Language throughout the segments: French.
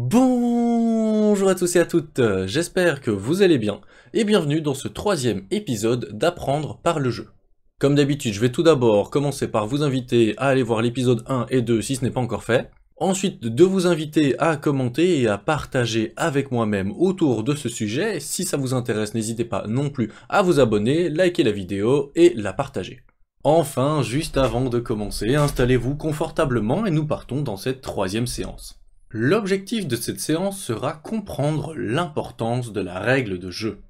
Bonjour à tous et à toutes, j'espère que vous allez bien et bienvenue dans ce troisième épisode d'apprendre par le jeu. Comme d'habitude, je vais tout d'abord commencer par vous inviter à aller voir l'épisode 1 et 2 si ce n'est pas encore fait. Ensuite, de vous inviter à commenter et à partager avec moi-même autour de ce sujet. Si ça vous intéresse, n'hésitez pas non plus à vous abonner, liker la vidéo et la partager. Enfin, juste avant de commencer, installez-vous confortablement et nous partons dans cette troisième séance. L'objectif de cette séance sera comprendre l'importance de la règle de jeu.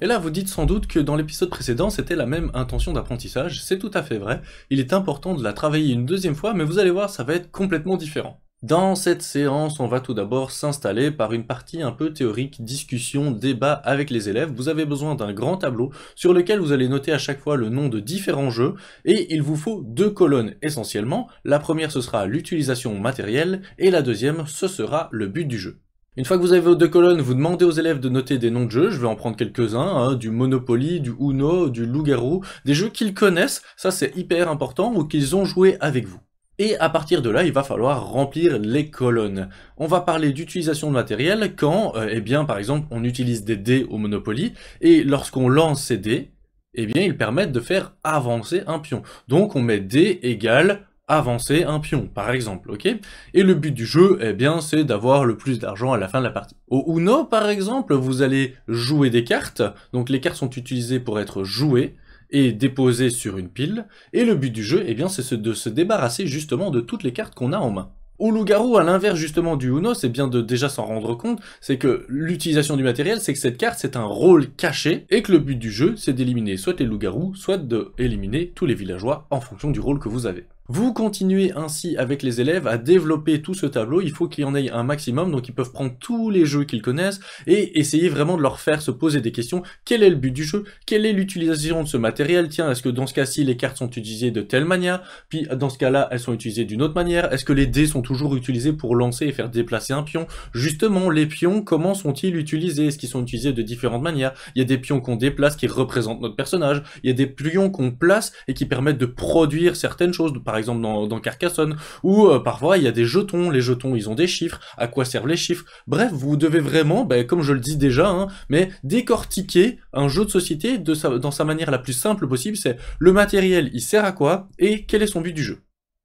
Et là, vous dites sans doute que dans l'épisode précédent, c'était la même intention d'apprentissage, c'est tout à fait vrai, il est important de la travailler une deuxième fois, mais vous allez voir, ça va être complètement différent. Dans cette séance, on va tout d'abord s'installer par une partie un peu théorique, discussion, débat avec les élèves. Vous avez besoin d'un grand tableau sur lequel vous allez noter à chaque fois le nom de différents jeux et il vous faut deux colonnes essentiellement. La première ce sera l'utilisation matérielle et la deuxième ce sera le but du jeu. Une fois que vous avez vos deux colonnes, vous demandez aux élèves de noter des noms de jeux, je vais en prendre quelques-uns, hein, du Monopoly, du Uno, du Loup-Garou, des jeux qu'ils connaissent, ça c'est hyper important, ou qu'ils ont joué avec vous. Et à partir de là, il va falloir remplir les colonnes. On va parler d'utilisation de matériel quand, euh, eh bien, par exemple, on utilise des dés au Monopoly, et lorsqu'on lance ces dés, eh bien, ils permettent de faire avancer un pion. Donc, on met dés égale avancer un pion, par exemple, ok Et le but du jeu, eh bien, c'est d'avoir le plus d'argent à la fin de la partie. Au Uno, par exemple, vous allez jouer des cartes, donc les cartes sont utilisées pour être jouées, et déposé sur une pile, et le but du jeu, eh bien, c'est de se débarrasser justement de toutes les cartes qu'on a en main. Au loup-garou, à l'inverse justement du Uno, c'est bien de déjà s'en rendre compte, c'est que l'utilisation du matériel, c'est que cette carte, c'est un rôle caché, et que le but du jeu, c'est d'éliminer soit les loups-garous, soit d'éliminer tous les villageois en fonction du rôle que vous avez. Vous continuez ainsi avec les élèves à développer tout ce tableau, il faut qu'il y en ait un maximum, donc ils peuvent prendre tous les jeux qu'ils connaissent et essayer vraiment de leur faire se poser des questions. Quel est le but du jeu Quelle est l'utilisation de ce matériel Tiens, est-ce que dans ce cas-ci, les cartes sont utilisées de telle manière Puis dans ce cas-là, elles sont utilisées d'une autre manière Est-ce que les dés sont toujours utilisés pour lancer et faire déplacer un pion Justement, les pions, comment sont-ils utilisés Est-ce qu'ils sont utilisés de différentes manières Il y a des pions qu'on déplace qui représentent notre personnage, il y a des pions qu'on place et qui permettent de produire certaines choses, par exemple dans, Carcassonne, ou euh, parfois il y a des jetons, les jetons ils ont des chiffres, à quoi servent les chiffres, bref, vous devez vraiment, ben, comme je le dis déjà, hein, mais décortiquer un jeu de société dans sa manière la plus simple possible, c'est le matériel il sert à quoi, et quel est son but du jeu.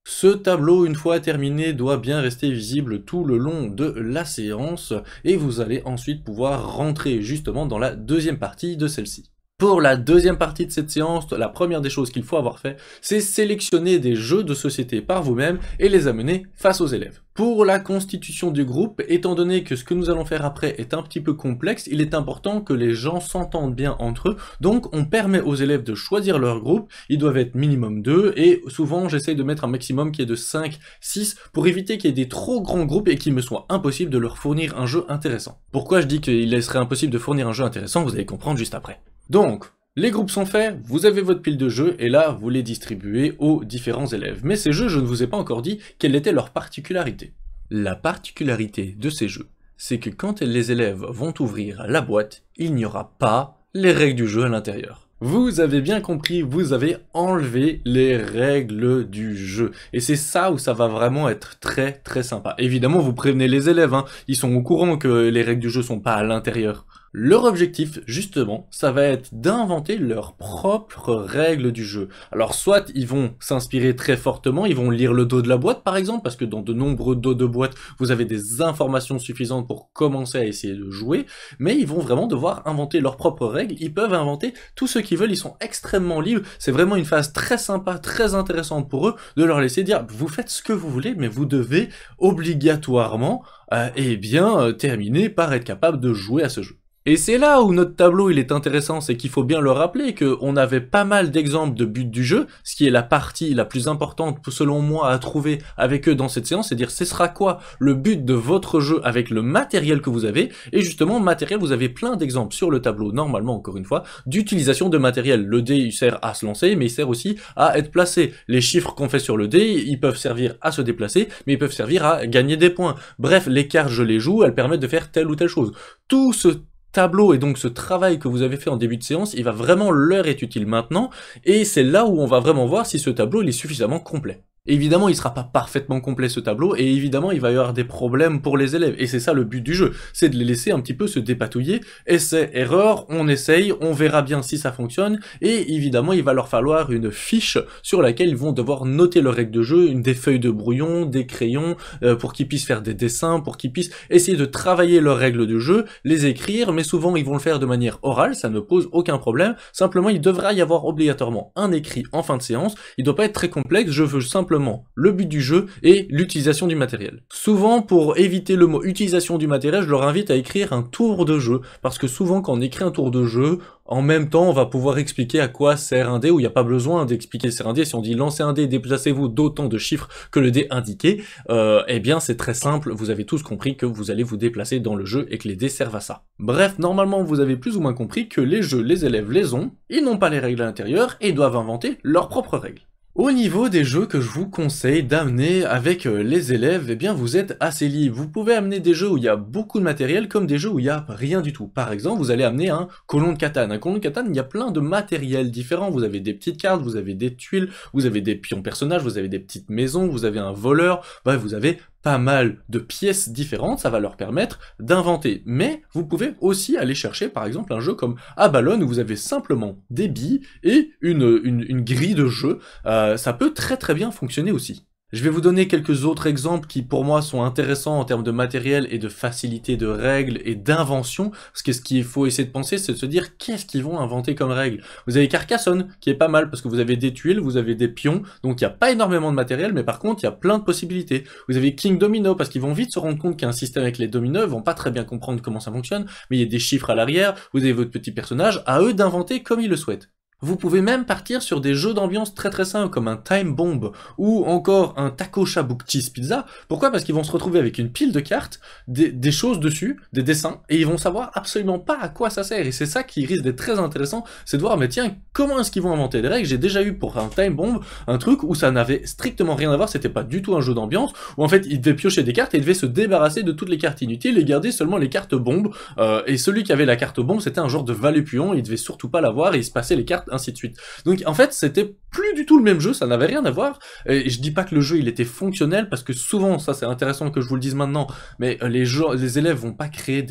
Ce tableau, une fois terminé, doit bien rester visible tout le long de la séance et vous allez ensuite pouvoir rentrer justement dans la deuxième partie de celle-ci. Pour la deuxième partie de cette séance, la première des choses qu'il faut avoir fait, c'est sélectionner des jeux de société par vous-même et les amener face aux élèves. Pour la constitution du groupe, étant donné que ce que nous allons faire après est un petit peu complexe, il est important que les gens s'entendent bien entre eux, donc on permet aux élèves de choisir leur groupe, ils doivent être minimum 2, et souvent j'essaye de mettre un maximum qui est de 5, 6, pour éviter qu'il y ait des trop grands groupes et qu'il me soit impossible de leur fournir un jeu intéressant. Pourquoi je dis qu'il serait impossible de fournir un jeu intéressant, vous allez comprendre juste après. Donc, les groupes sont faits, vous avez votre pile de jeux, et là, vous les distribuez aux différents élèves. Mais ces jeux, je ne vous ai pas encore dit quelle était leur particularité. La particularité de ces jeux, c'est que quand les élèves vont ouvrir la boîte, il n'y aura pas les règles du jeu à l'intérieur. Vous avez bien compris, vous avez enlevé les règles du jeu. Et c'est ça où ça va vraiment être très très sympa. Évidemment, vous prévenez les élèves, hein. ils sont au courant que les règles du jeu sont pas à l'intérieur. Leur objectif, justement, ça va être d'inventer leurs propres règles du jeu. Alors soit ils vont s'inspirer très fortement, ils vont lire le dos de la boîte par exemple, parce que dans de nombreux dos de boîte, vous avez des informations suffisantes pour commencer à essayer de jouer, mais ils vont vraiment devoir inventer leurs propres règles, ils peuvent inventer tout ce qu'ils veulent, ils sont extrêmement libres, c'est vraiment une phase très sympa, très intéressante pour eux, de leur laisser dire, vous faites ce que vous voulez, mais vous devez obligatoirement, euh, eh bien, euh, terminer par être capable de jouer à ce jeu. Et c'est là où notre tableau il est intéressant, c'est qu'il faut bien le rappeler qu'on avait pas mal d'exemples de buts du jeu, ce qui est la partie la plus importante selon moi à trouver avec eux dans cette séance, c'est dire ce sera quoi le but de votre jeu avec le matériel que vous avez, et justement matériel vous avez plein d'exemples sur le tableau normalement encore une fois, d'utilisation de matériel. Le dé il sert à se lancer mais il sert aussi à être placé. Les chiffres qu'on fait sur le dé ils peuvent servir à se déplacer mais ils peuvent servir à gagner des points. Bref les cartes je les joue, elles permettent de faire telle ou telle chose. Tout ce tableau et donc ce travail que vous avez fait en début de séance, il va vraiment l'heure est utile maintenant et c'est là où on va vraiment voir si ce tableau est suffisamment complet. Évidemment, il sera pas parfaitement complet ce tableau, et évidemment, il va y avoir des problèmes pour les élèves. Et c'est ça le but du jeu, c'est de les laisser un petit peu se dépatouiller. Essai, erreur, on essaye, on verra bien si ça fonctionne, et évidemment, il va leur falloir une fiche sur laquelle ils vont devoir noter leurs règles de jeu, des feuilles de brouillon, des crayons, euh, pour qu'ils puissent faire des dessins, pour qu'ils puissent essayer de travailler leurs règles de jeu, les écrire, mais souvent, ils vont le faire de manière orale, ça ne pose aucun problème. Simplement, il devra y avoir obligatoirement un écrit en fin de séance. Il doit pas être très complexe, je veux simplement le but du jeu et l'utilisation du matériel. Souvent, pour éviter le mot utilisation du matériel, je leur invite à écrire un tour de jeu, parce que souvent quand on écrit un tour de jeu, en même temps, on va pouvoir expliquer à quoi sert un dé, où il n'y a pas besoin d'expliquer sert un dé. Si on dit lancez un dé, déplacez-vous d'autant de chiffres que le dé indiqué, euh, eh bien c'est très simple, vous avez tous compris que vous allez vous déplacer dans le jeu et que les dés servent à ça. Bref, normalement vous avez plus ou moins compris que les jeux, les élèves les ont, ils n'ont pas les règles à l'intérieur et doivent inventer leurs propres règles. Au niveau des jeux que je vous conseille d'amener avec euh, les élèves, eh bien vous êtes assez libre. Vous pouvez amener des jeux où il y a beaucoup de matériel comme des jeux où il n'y a rien du tout. Par exemple, vous allez amener un colon de katane. Un colon de katane, il y a plein de matériel différent. Vous avez des petites cartes, vous avez des tuiles, vous avez des pions personnages, vous avez des petites maisons, vous avez un voleur, bah, vous avez pas mal de pièces différentes, ça va leur permettre d'inventer. Mais vous pouvez aussi aller chercher par exemple un jeu comme Abalone où vous avez simplement des billes et une, une, grille de jeu. Euh, ça peut très très bien fonctionner aussi. Je vais vous donner quelques autres exemples qui pour moi sont intéressants en termes de matériel et de facilité de règles et d'invention, parce que ce qu'il faut essayer de penser, c'est de se dire qu'est-ce qu'ils vont inventer comme règles. Vous avez Carcassonne, qui est pas mal, parce que vous avez des tuiles, vous avez des pions, donc il n'y a pas énormément de matériel, mais par contre, il y a plein de possibilités. Vous avez King Domino, parce qu'ils vont vite se rendre compte qu'un système avec les dominos, ils vont pas très bien comprendre comment ça fonctionne, mais il y a des chiffres à l'arrière, vous avez votre petit personnage, à eux d'inventer comme ils le souhaitent. Vous pouvez même partir sur des jeux d'ambiance très très simples comme un Time Bomb ou encore un Taco Shabook Cheese Pizza. Pourquoi Parce qu'ils vont se retrouver avec une pile de cartes, des, des, choses dessus, des dessins, et ils vont savoir absolument pas à quoi ça sert. Et c'est ça qui risque d'être très intéressant, c'est de voir, mais tiens, comment est-ce qu'ils vont inventer des règles J'ai déjà eu pour un Time Bomb un truc où ça n'avait strictement rien à voir, c'était pas du tout un jeu d'ambiance, où en fait ils devaient piocher des cartes et ils devaient se débarrasser de toutes les cartes inutiles et garder seulement les cartes bombes. Euh, et celui qui avait la carte bombe, c'était un genre de puant. il devait surtout pas l'avoir et il se passait les cartes ainsi suite. Donc en fait, c'était plus du tout le même jeu, ça n'avait rien à voir. Et je dis pas que le jeu il était fonctionnel parce que souvent, ça c'est intéressant que je vous le dise maintenant, mais euh, les, les élèves vont pas créer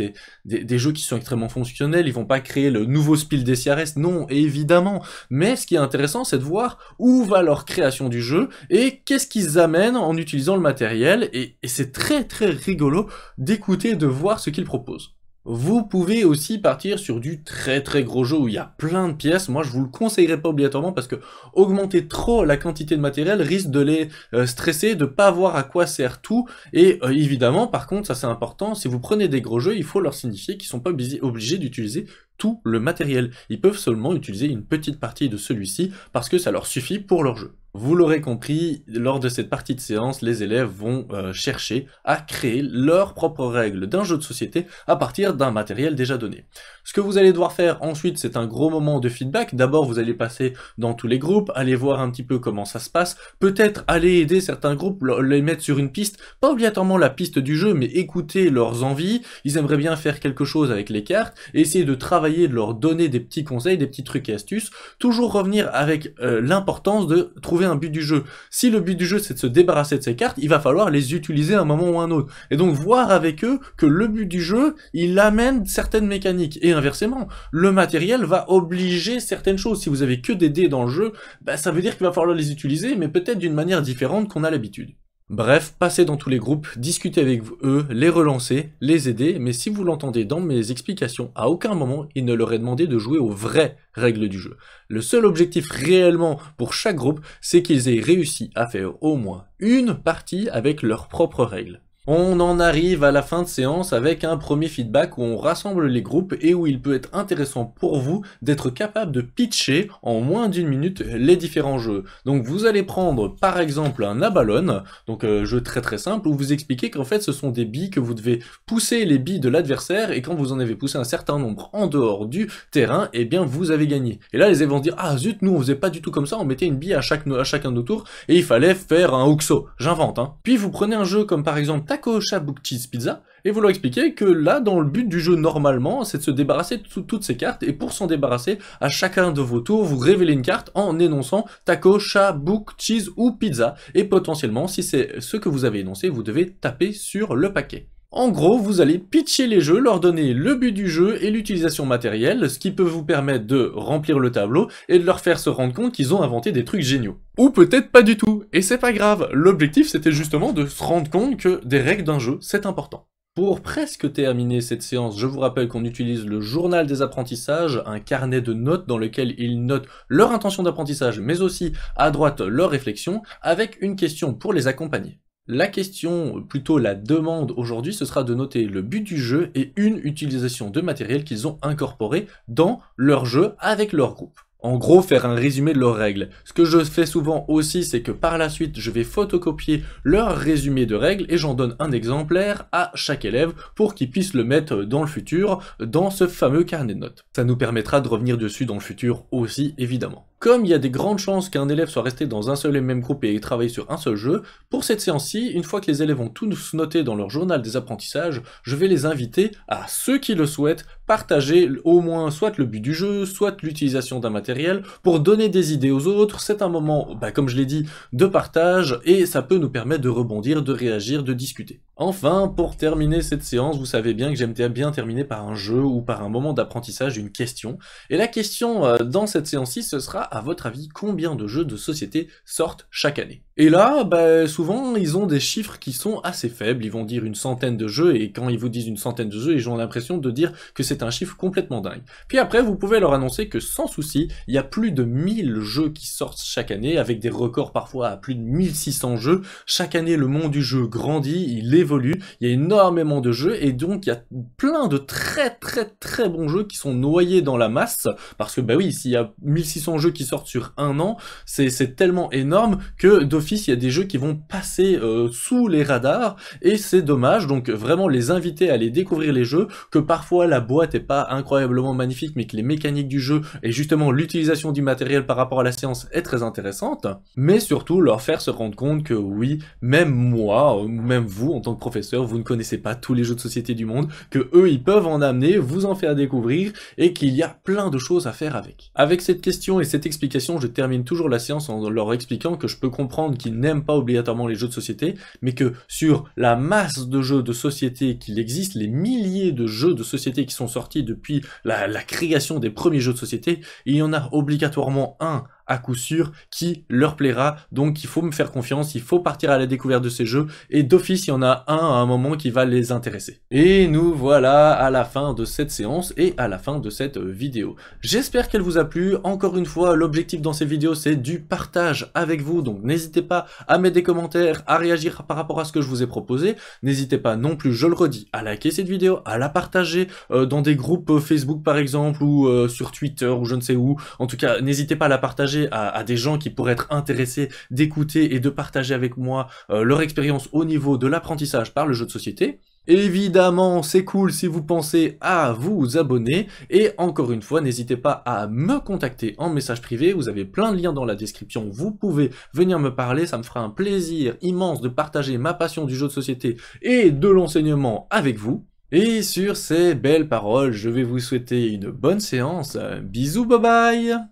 des, jeux qui sont extrêmement fonctionnels, ils vont pas créer le nouveau spiel des CRS, non, évidemment. Mais ce qui est intéressant, c'est de voir où va leur création du jeu et qu'est-ce qu'ils amènent en utilisant le matériel. Et, et c'est très très rigolo d'écouter et de voir ce qu'ils proposent. Vous pouvez aussi partir sur du très très gros jeu où il y a plein de pièces. Moi, je vous le conseillerais pas obligatoirement parce que augmenter trop la quantité de matériel risque de les euh, stresser, de pas voir à quoi sert tout. Et euh, évidemment, par contre, ça c'est important, si vous prenez des gros jeux, il faut leur signifier qu'ils sont pas obligés d'utiliser tout le matériel. Ils peuvent seulement utiliser une petite partie de celui-ci parce que ça leur suffit pour leur jeu. Vous l'aurez compris, lors de cette partie de séance, les élèves vont euh, chercher à créer leurs propres règles d'un jeu de société à partir d'un matériel déjà donné. Ce que vous allez devoir faire ensuite, c'est un gros moment de feedback. D'abord, vous allez passer dans tous les groupes, aller voir un petit peu comment ça se passe, peut-être aller aider certains groupes, les mettre sur une piste, pas obligatoirement la piste du jeu, mais écouter leurs envies, ils aimeraient bien faire quelque chose avec les cartes, essayer de travailler, de leur donner des petits conseils, des petits trucs et astuces, toujours revenir avec euh, l'importance de trouver un but du jeu. Si le but du jeu c'est de se débarrasser de ces cartes, il va falloir les utiliser à un moment ou un autre. Et donc voir avec eux que le but du jeu, il amène certaines mécaniques. Et inversement, le matériel va obliger certaines choses. Si vous avez que des dés dans le jeu, bah, ça veut dire qu'il va falloir les utiliser, mais peut-être d'une manière différente qu'on a l'habitude. Bref, passez dans tous les groupes, discutez avec eux, les relancez, les aider, mais si vous l'entendez dans mes explications, à aucun moment il ne leur est demandé de jouer aux vraies règles du jeu. Le seul objectif réellement pour chaque groupe, c'est qu'ils aient réussi à faire au moins une partie avec leurs propres règles. On en arrive à la fin de séance avec un premier feedback où on rassemble les groupes et où il peut être intéressant pour vous d'être capable de pitcher en moins d'une minute les différents jeux. Donc vous allez prendre par exemple un abalone, donc un euh, jeu très très simple où vous expliquez qu'en fait ce sont des billes que vous devez pousser les billes de l'adversaire et quand vous en avez poussé un certain nombre en dehors du terrain, eh bien vous avez gagné. Et là les élèves vont dire ah zut nous on faisait pas du tout comme ça, on mettait une bille à, chaque, à chacun de nos tours et il fallait faire un hookso. J'invente hein. Puis vous prenez un jeu comme par exemple Taco Book Cheese Pizza et vous leur expliquez que là, dans le but du jeu normalement, c'est de se débarrasser de toutes ces cartes et pour s'en débarrasser, à chacun de vos tours, vous révélez une carte en énonçant Taco, CHA, Book, Cheese ou Pizza et potentiellement, si c'est ce que vous avez énoncé, vous devez taper sur le paquet. En gros, vous allez pitcher les jeux, leur donner le but du jeu et l'utilisation matérielle, ce qui peut vous permettre de remplir le tableau et de leur faire se rendre compte qu'ils ont inventé des trucs géniaux. Ou peut-être pas du tout, et c'est pas grave, l'objectif c'était justement de se rendre compte que des règles d'un jeu, c'est important. Pour presque terminer cette séance, je vous rappelle qu'on utilise le journal des apprentissages, un carnet de notes dans lequel ils notent leur intention d'apprentissage, mais aussi à droite leur réflexion, avec une question pour les accompagner. La question, plutôt la demande aujourd'hui, ce sera de noter le but du jeu et une utilisation de matériel qu'ils ont incorporé dans leur jeu avec leur groupe. En gros, faire un résumé de leurs règles. Ce que je fais souvent aussi, c'est que par la suite, je vais photocopier leur résumé de règles et j'en donne un exemplaire à chaque élève pour qu'ils puissent le mettre dans le futur, dans ce fameux carnet de notes. Ça nous permettra de revenir dessus dans le futur aussi, évidemment. Comme il y a des grandes chances qu'un élève soit resté dans un seul et même groupe et travaille sur un seul jeu, pour cette séance-ci, une fois que les élèves ont tous noté dans leur journal des apprentissages, je vais les inviter à, ceux qui le souhaitent, partager au moins soit le but du jeu, soit l'utilisation d'un matériel, pour donner des idées aux autres. C'est un moment, bah, comme je l'ai dit, de partage, et ça peut nous permettre de rebondir, de réagir, de discuter. Enfin, pour terminer cette séance, vous savez bien que j'aime bien terminer par un jeu ou par un moment d'apprentissage une question. Et la question euh, dans cette séance-ci, ce sera, à votre avis, combien de jeux de société sortent chaque année Et là, bah, souvent, ils ont des chiffres qui sont assez faibles, ils vont dire une centaine de jeux, et quand ils vous disent une centaine de jeux, ils ont l'impression de dire que c'est un chiffre complètement dingue. Puis après, vous pouvez leur annoncer que sans souci, il y a plus de 1000 jeux qui sortent chaque année, avec des records parfois à plus de 1600 jeux. Chaque année, le monde du jeu grandit, il est évolue, il y a énormément de jeux, et donc il y a plein de très très très bons jeux qui sont noyés dans la masse, parce que bah oui, s'il y a 1600 jeux qui sortent sur un an, c'est tellement énorme que d'office, il y a des jeux qui vont passer euh, sous les radars, et c'est dommage, donc vraiment les inviter à aller découvrir les jeux, que parfois la boîte est pas incroyablement magnifique, mais que les mécaniques du jeu, et justement l'utilisation du matériel par rapport à la séance est très intéressante, mais surtout leur faire se rendre compte que oui, même moi, euh, même vous, en tant professeur, vous ne connaissez pas tous les jeux de société du monde, que eux, ils peuvent en amener, vous en faire découvrir, et qu'il y a plein de choses à faire avec. Avec cette question et cette explication, je termine toujours la séance en leur expliquant que je peux comprendre qu'ils n'aiment pas obligatoirement les jeux de société, mais que sur la masse de jeux de société qu'il existe, les milliers de jeux de société qui sont sortis depuis la, la création des premiers jeux de société, il y en a obligatoirement un coup sûr qui leur plaira. Donc il faut me faire confiance, il faut partir à la découverte de ces jeux et d'office il y en a un à un moment qui va les intéresser. Et nous voilà à la fin de cette séance et à la fin de cette euh, vidéo. J'espère qu'elle vous a plu. Encore une fois, l'objectif dans ces vidéos c'est du partage avec vous. Donc n'hésitez pas à mettre des commentaires, à réagir par rapport à ce que je vous ai proposé. N'hésitez pas non plus, je le redis, à liker cette vidéo, à la partager euh, dans des groupes euh, Facebook par exemple ou sur Twitter ou je ne sais où. En tout cas, n'hésitez pas à la partager à, des gens qui pourraient être intéressés d'écouter et de partager avec moi euh, leur expérience au niveau de l'apprentissage par le jeu de société. Évidemment, c'est cool si vous pensez à vous abonner. Et encore une fois, n'hésitez pas à me contacter en message privé. Vous avez plein de liens dans la description. Vous pouvez venir me parler. Ça me fera un plaisir immense de partager ma passion du jeu de société et de l'enseignement avec vous. Et sur ces belles paroles, je vais vous souhaiter une bonne séance. Bisous, bye bye